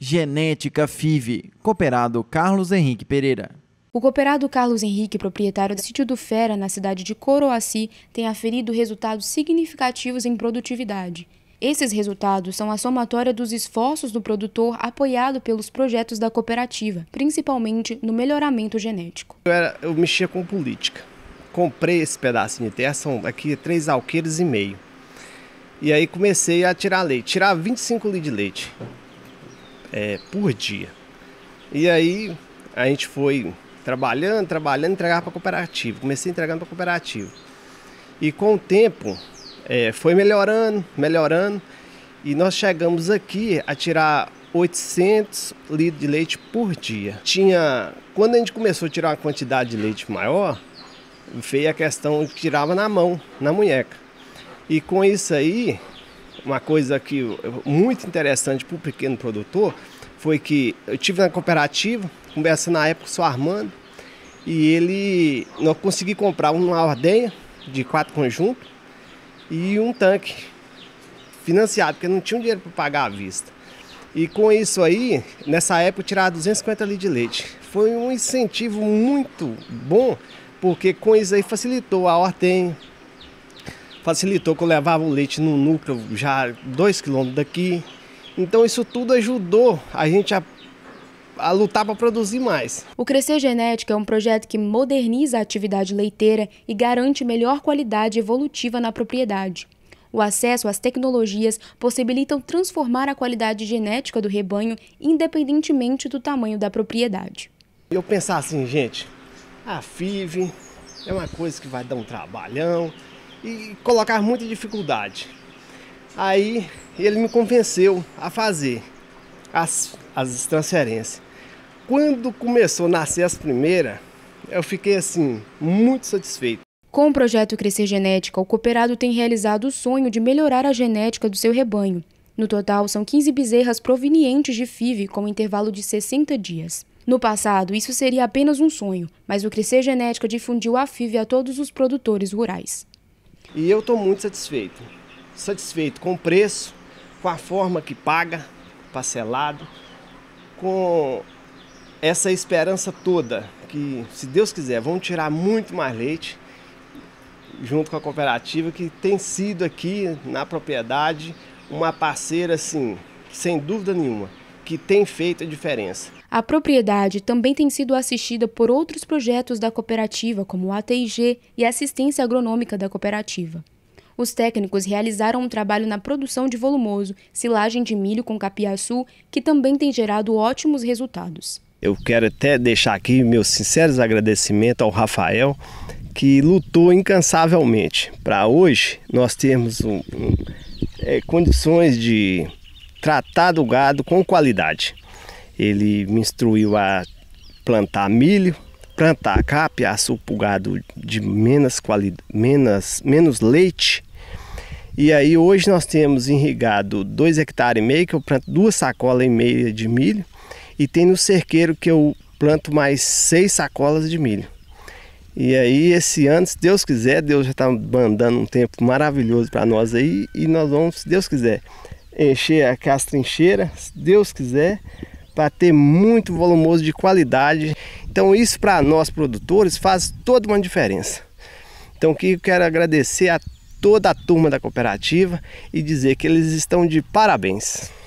Genética FIV, cooperado Carlos Henrique Pereira. O cooperado Carlos Henrique, proprietário do sítio do Fera, na cidade de Coroaci, tem aferido resultados significativos em produtividade. Esses resultados são a somatória dos esforços do produtor apoiado pelos projetos da cooperativa, principalmente no melhoramento genético. Eu, era, eu mexia com política. Comprei esse pedacinho de terra, são aqui três alqueires e meio. E aí comecei a tirar leite, tirar 25 litros de leite é, por dia. E aí a gente foi trabalhando, trabalhando, entregava para cooperativa. Comecei entregando para cooperativa. E com o tempo é, foi melhorando, melhorando. E nós chegamos aqui a tirar 800 litros de leite por dia. Tinha, quando a gente começou a tirar uma quantidade de leite maior, veio a questão de que tirava na mão, na munheca. E com isso aí, uma coisa que muito interessante para o pequeno produtor foi que eu tive na cooperativa, conversando na época com o Armando, e ele não consegui comprar uma ordenha de quatro conjuntos e um tanque financiado, porque não tinha dinheiro para pagar à vista. E com isso aí, nessa época tirar 250 litros de leite. Foi um incentivo muito bom, porque com isso aí facilitou a ordenha, facilitou que eu levava o leite no núcleo já dois quilômetros daqui. Então isso tudo ajudou a gente a a lutar para produzir mais. O Crescer Genética é um projeto que moderniza a atividade leiteira e garante melhor qualidade evolutiva na propriedade. O acesso às tecnologias possibilitam transformar a qualidade genética do rebanho independentemente do tamanho da propriedade. Eu pensar assim, gente, a FIV é uma coisa que vai dar um trabalhão, e colocar muita dificuldade. Aí ele me convenceu a fazer as, as transferências. Quando começou a nascer as primeiras, eu fiquei assim, muito satisfeito. Com o projeto Crescer Genética, o cooperado tem realizado o sonho de melhorar a genética do seu rebanho. No total, são 15 bezerras provenientes de FIV com um intervalo de 60 dias. No passado, isso seria apenas um sonho, mas o Crescer Genética difundiu a FIV a todos os produtores rurais. E eu estou muito satisfeito. Satisfeito com o preço, com a forma que paga, parcelado, com essa esperança toda que, se Deus quiser, vamos tirar muito mais leite junto com a cooperativa que tem sido aqui na propriedade uma parceira assim, sem dúvida nenhuma, que tem feito a diferença. A propriedade também tem sido assistida por outros projetos da cooperativa, como o ATIG e a assistência agronômica da cooperativa. Os técnicos realizaram um trabalho na produção de volumoso, silagem de milho com capiaçu, que também tem gerado ótimos resultados. Eu quero até deixar aqui meus sinceros agradecimentos ao Rafael, que lutou incansavelmente para hoje nós termos um, um, é, condições de tratar do gado com qualidade. Ele me instruiu a plantar milho, plantar capiaçu pulgado de menos, qualidade, menos, menos leite. E aí hoje nós temos irrigado dois hectares e meio, que eu planto duas sacolas e meia de milho. E tem no cerqueiro que eu planto mais seis sacolas de milho. E aí, esse ano, se Deus quiser, Deus já está mandando um tempo maravilhoso para nós aí. E nós vamos, se Deus quiser, encher aqui as trincheiras, se Deus quiser, para ter muito volumoso de qualidade. Então isso para nós produtores faz toda uma diferença. Então que eu quero agradecer a toda a turma da cooperativa e dizer que eles estão de parabéns.